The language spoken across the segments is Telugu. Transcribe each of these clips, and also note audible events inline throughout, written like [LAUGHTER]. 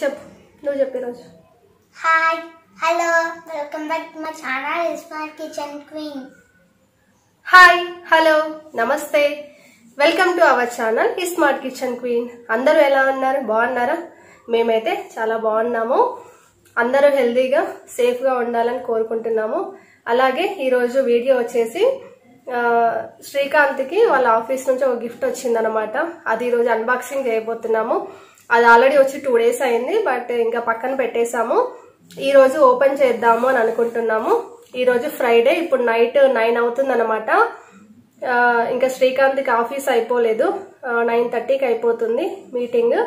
చెప్పు నువ్వు చెప్పే రోజు hi hello welcome back to my channel smart kitchen queen hi hello నమస్తే welcome to our channel smart kitchen queen అందరూ ఎలా ఉన్నారు బాగున్నారా మేమైతే చాలా బాగున్నాము అందరూ హెల్దీగా సేఫ్గా ఉండాలని కోరుకుంటున్నాము అలాగే ఈరోజు వీడియో వచ్చేసి శ్రీకాంత్కి వాళ్ళ ఆఫీస్ నుంచి ఒక గిఫ్ట్ వచ్చిందనమాట అది ఈరోజు అన్బాక్సింగ్ చేయబోతున్నాము అది ఆల్రెడీ వచ్చి టూ డేస్ అయింది బట్ ఇంకా పక్కన పెట్టేశాము ఈరోజు ఓపెన్ చేద్దాము అని అనుకుంటున్నాము ఈరోజు ఫ్రైడే ఇప్పుడు నైట్ నైన్ అవుతుంది అనమాట ఇంకా శ్రీకాంత్కి ఆఫీస్ అయిపోలేదు నైన్ థర్టీకి అయిపోతుంది మీటింగ్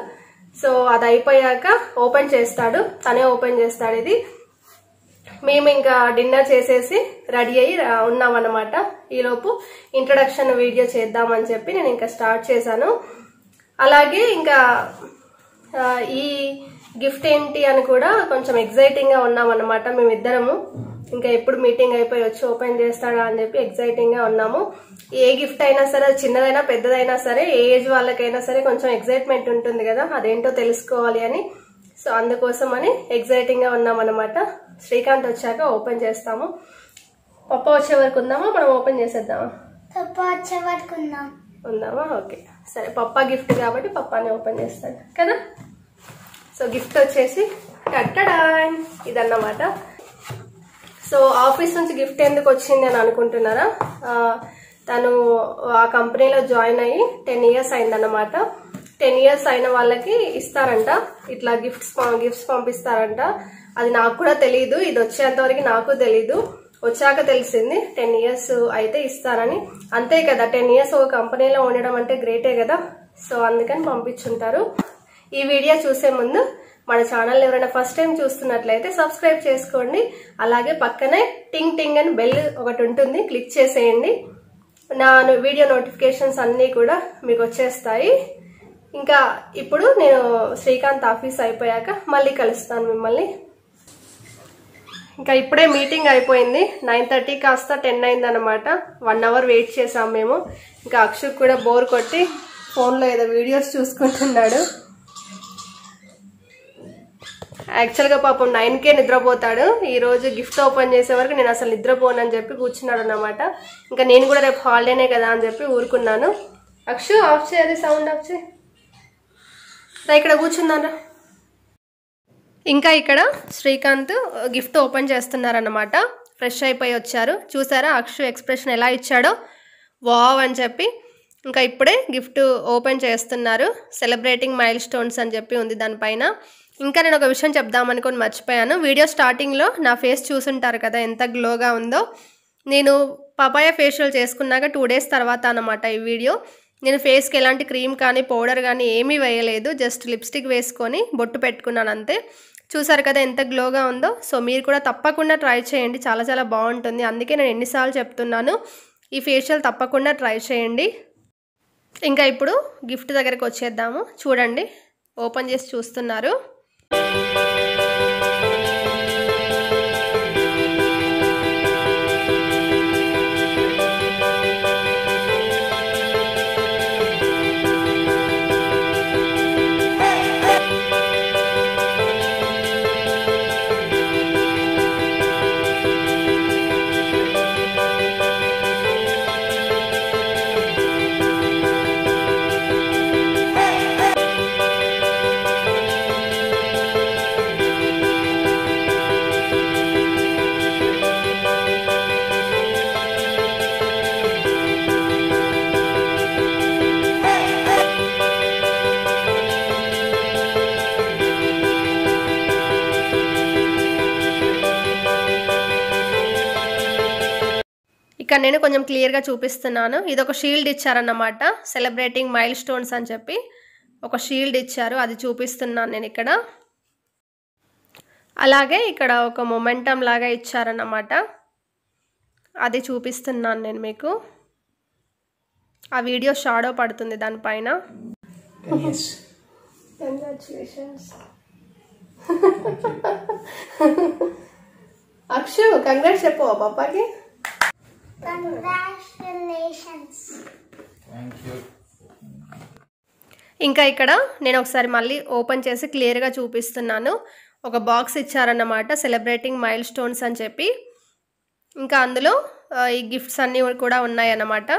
సో అది అయిపోయాక ఓపెన్ చేస్తాడు తనే ఓపెన్ చేస్తాడు ఇది మేము ఇంకా డిన్నర్ చేసేసి రెడీ అయ్యి ఉన్నామన్నమాట ఈలోపు ఇంట్రడక్షన్ వీడియో చేద్దామని చెప్పి నేను ఇంకా స్టార్ట్ చేశాను అలాగే ఇంకా ఈ గిఫ్ట్ ఏంటి అని కూడా కొంచెం ఎగ్జైటింగ్గా అనమాట మేమిద్దరము ఇంకా ఎప్పుడు మీటింగ్ అయిపోయి వచ్చి ఓపెన్ చేస్తాడా అని చెప్పి ఎగ్జైటింగ్గా ఉన్నాము ఏ గిఫ్ట్ అయినా సరే చిన్నదైనా పెద్దదైనా సరే ఏ ఏజ్ వాళ్ళకైనా సరే కొంచెం ఎగ్జైట్మెంట్ ఉంటుంది కదా అదేంటో తెలుసుకోవాలి అని సో అందుకోసం అని ఎగ్జైటింగ్గా ఉన్నామన్నమాట శ్రీకాంత్ వచ్చాక ఓపెన్ చేస్తాము పప్ప వచ్చే వరకు ఉందామా మనం ఓపెన్ చేసేద్దామా పప్ప వచ్చే వరకు ఉందామా ఓకే సరే పప్పా గిఫ్ట్ కాబట్టి పప్పానే ఓపెన్ చేస్తాను కదా సో గిఫ్ట్ వచ్చేసి టట్టడాన్ ఇదన్నమాట సో ఆఫీస్ నుంచి గిఫ్ట్ ఎందుకు వచ్చింది అని అనుకుంటున్నారా తను ఆ కంపెనీలో జాయిన్ అయ్యి టెన్ ఇయర్స్ అయిందన్నమాట టెన్ ఇయర్స్ అయిన వాళ్ళకి ఇస్తారంట ఇట్లా గిఫ్ట్స్ గిఫ్ట్స్ పంపిస్తారంట అది నాకు కూడా తెలియదు ఇది వచ్చేంత వరకు నాకు తెలీదు వచ్చాక తెలిసింది టెన్ ఇయర్స్ అయితే ఇస్తారని అంతే కదా టెన్ ఇయర్స్ ఒక కంపెనీలో ఉండడం అంటే గ్రేటే కదా సో అందుకని పంపించుంటారు ఈ వీడియో చూసే ముందు మన ఛానల్ ఎవరైనా ఫస్ట్ టైం చూస్తున్నట్లయితే సబ్స్క్రైబ్ చేసుకోండి అలాగే పక్కనే టింగ్ టింగ్ అని బెల్ ఒకటి ఉంటుంది క్లిక్ చేసేయండి నా వీడియో నోటిఫికేషన్స్ అన్నీ కూడా మీకు వచ్చేస్తాయి ఇంకా ఇప్పుడు నేను శ్రీకాంత్ ఆఫీస్ అయిపోయాక మళ్ళీ కలుస్తాను మిమ్మల్ని ఇంకా ఇప్పుడే మీటింగ్ అయిపోయింది నైన్ థర్టీ కాస్త టెన్ అనమాట వన్ అవర్ వెయిట్ చేసాం మేము ఇంకా అక్షు కూడా బోర్ కొట్టి ఫోన్లో ఏదో వీడియోస్ చూసుకుంటున్నాడు యాక్చువల్గా పాపం నైన్కే నిద్రపోతాడు ఈరోజు గిఫ్ట్ ఓపెన్ చేసే వరకు నేను అసలు నిద్రపోను అని చెప్పి కూర్చున్నాడు అనమాట ఇంకా నేను కూడా రేపు హాలిడేనే కదా అని చెప్పి ఊరుకున్నాను అక్షు ఆఫ్ చేయాలి సౌండ్ ఆఫ్ చేయి ఇక్కడ కూర్చున్నారా ఇంకా ఇక్కడ శ్రీకాంత్ గిఫ్ట్ ఓపెన్ చేస్తున్నారన్నమాట ఫ్రెష్ అయిపోయి వచ్చారు చూసారా అక్షు ఎక్స్ప్రెషన్ ఎలా ఇచ్చాడో వావ్ అని చెప్పి ఇంకా ఇప్పుడే గిఫ్ట్ ఓపెన్ చేస్తున్నారు సెలబ్రేటింగ్ మైల్ స్టోన్స్ అని చెప్పి ఉంది దానిపైన ఇంకా నేను ఒక విషయం చెప్దామనుకొని మర్చిపోయాను వీడియో స్టార్టింగ్లో నా ఫేస్ చూసుంటారు కదా ఎంత గ్లోగా ఉందో నేను పపాయ ఫేషియల్ చేసుకున్నాక టూ డేస్ తర్వాత అనమాట ఈ వీడియో నేను ఫేస్కి ఎలాంటి క్రీమ్ కానీ పౌడర్ కానీ ఏమీ వేయలేదు జస్ట్ లిప్స్టిక్ వేసుకొని బొట్టు పెట్టుకున్నాను అంతే చూసారు కదా ఎంత గ్లోగా ఉందో సో మీరు కూడా తప్పకుండా ట్రై చేయండి చాలా చాలా బాగుంటుంది అందుకే నేను ఎన్నిసార్లు చెప్తున్నాను ఈ ఫేషియల్ తప్పకుండా ట్రై చేయండి ఇంకా ఇప్పుడు గిఫ్ట్ దగ్గరకు వచ్చేద్దాము చూడండి ఓపెన్ చేసి చూస్తున్నారు ఇక్కడ నేను కొంచెం క్లియర్గా చూపిస్తున్నాను ఇది ఒక షీల్డ్ ఇచ్చారన్నమాట సెలబ్రేటింగ్ మైల్ స్టోన్స్ అని చెప్పి ఒక షీల్డ్ ఇచ్చారు అది చూపిస్తున్నాను నేను ఇక్కడ అలాగే ఇక్కడ ఒక మొమెంటం లాగా ఇచ్చారన్నమాట అది చూపిస్తున్నాను నేను మీకు ఆ వీడియో షాడో పడుతుంది దానిపైన [LAUGHS] అక్షు కంగ్రాట్స్ చెప్పు పాపాకి ఇంకా ఇక్కడ నేను ఒకసారి మళ్ళీ ఓపెన్ చేసి క్లియర్గా చూపిస్తున్నాను ఒక బాక్స్ ఇచ్చారన్నమాట సెలబ్రేటింగ్ మైల్ స్టోన్స్ అని చెప్పి ఇంకా అందులో ఈ గిఫ్ట్స్ అన్నీ కూడా ఉన్నాయన్నమాట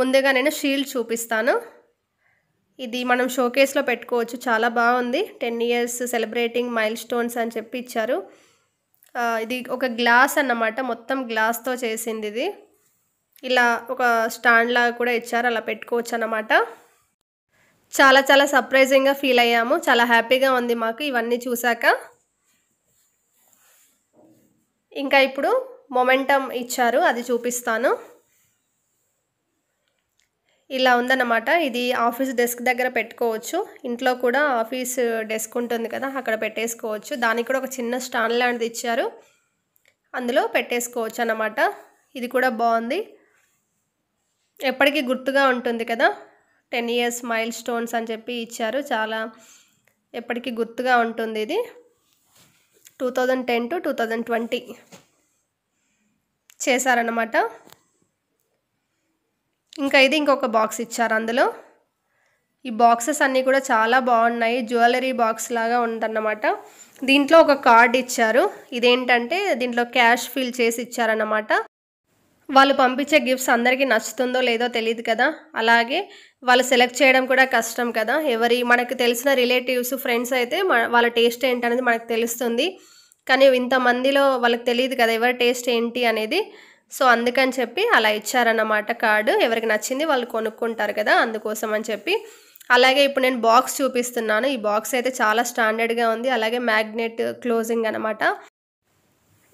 ముందుగా నేను షీల్డ్ చూపిస్తాను ఇది మనం షోకేస్లో పెట్టుకోవచ్చు చాలా బాగుంది ten years celebrating milestones అని చెప్పి ఇచ్చారు ఇది ఒక గ్లాస్ అన్నమాట మొత్తం గ్లాస్తో చేసింది ఇది ఇలా ఒక స్టాండ్ లాగా కూడా ఇచ్చారు అలా పెట్టుకోవచ్చు అన్నమాట చాలా చాలా సర్ప్రైజింగ్గా ఫీల్ అయ్యాము చాలా హ్యాపీగా ఉంది మాకు ఇవన్నీ చూశాక ఇంకా ఇప్పుడు మొమెంటం ఇచ్చారు అది చూపిస్తాను ఇలా ఉందన్నమాట ఇది ఆఫీస్ డెస్క్ దగ్గర పెట్టుకోవచ్చు ఇంట్లో కూడా ఆఫీస్ డెస్క్ ఉంటుంది కదా అక్కడ పెట్టేసుకోవచ్చు దానికి కూడా ఒక చిన్న స్టాండ్ లాంటిది ఇచ్చారు అందులో పెట్టేసుకోవచ్చు అన్నమాట ఇది కూడా బాగుంది ఎప్పటికీ గుర్తుగా ఉంటుంది కదా టెన్ ఇయర్స్ మైల్ స్టోన్స్ అని చెప్పి ఇచ్చారు చాలా ఎప్పటికీ గుర్తుగా ఉంటుంది ఇది two thousand ten to two thousand twenty చేశారన్నమాట ఇంకా ఇది ఇంకొక బాక్స్ ఇచ్చారు అందులో ఈ బాక్సెస్ అన్నీ కూడా చాలా బాగున్నాయి జ్యువెలరీ బాక్స్ లాగా ఉందన్నమాట దీంట్లో ఒక కార్డ్ ఇచ్చారు ఇదేంటంటే దీంట్లో క్యాష్ ఫిల్ చేసి ఇచ్చారన్నమాట వాళ్ళు పంపించే గిఫ్ట్స్ అందరికీ నచ్చుతుందో లేదో తెలియదు కదా అలాగే వాళ్ళు సెలెక్ట్ చేయడం కూడా కష్టం కదా ఎవరి మనకు తెలిసిన రిలేటివ్స్ ఫ్రెండ్స్ అయితే వాళ్ళ టేస్ట్ ఏంటనేది మనకు తెలుస్తుంది కానీ ఇంతమందిలో వాళ్ళకి తెలియదు కదా ఎవరి టేస్ట్ ఏంటి అనేది సో అందుకని చెప్పి అలా ఇచ్చారన్నమాట కార్డు ఎవరికి నచ్చింది వాళ్ళు కొనుక్కుంటారు కదా అందుకోసం అని చెప్పి అలాగే ఇప్పుడు నేను బాక్స్ చూపిస్తున్నాను ఈ బాక్స్ అయితే చాలా స్టాండర్డ్గా ఉంది అలాగే మ్యాగ్నెట్ క్లోజింగ్ అనమాట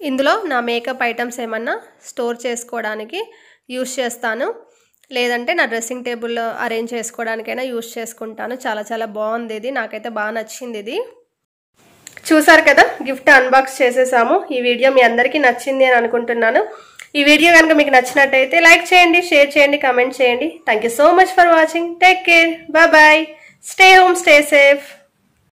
ఇందులో నా మేకప్ ఐటమ్స్ ఏమన్నా స్టోర్ చేసుకోవడానికి యూస్ చేస్తాను లేదంటే నా డ్రెస్సింగ్ టేబుల్లో అరేంజ్ చేసుకోవడానికైనా యూస్ చేసుకుంటాను చాలా చాలా బాగుంది ఇది నాకైతే బాగా నచ్చింది ఇది చూసారు కదా గిఫ్ట్ అన్బాక్స్ చేసేసాము ఈ వీడియో మీ అందరికీ నచ్చింది అని అనుకుంటున్నాను ఈ వీడియో కనుక మీకు నచ్చినట్టయితే లైక్ చేయండి షేర్ చేయండి కమెంట్ చేయండి thank so much for watching take care bye stay home stay safe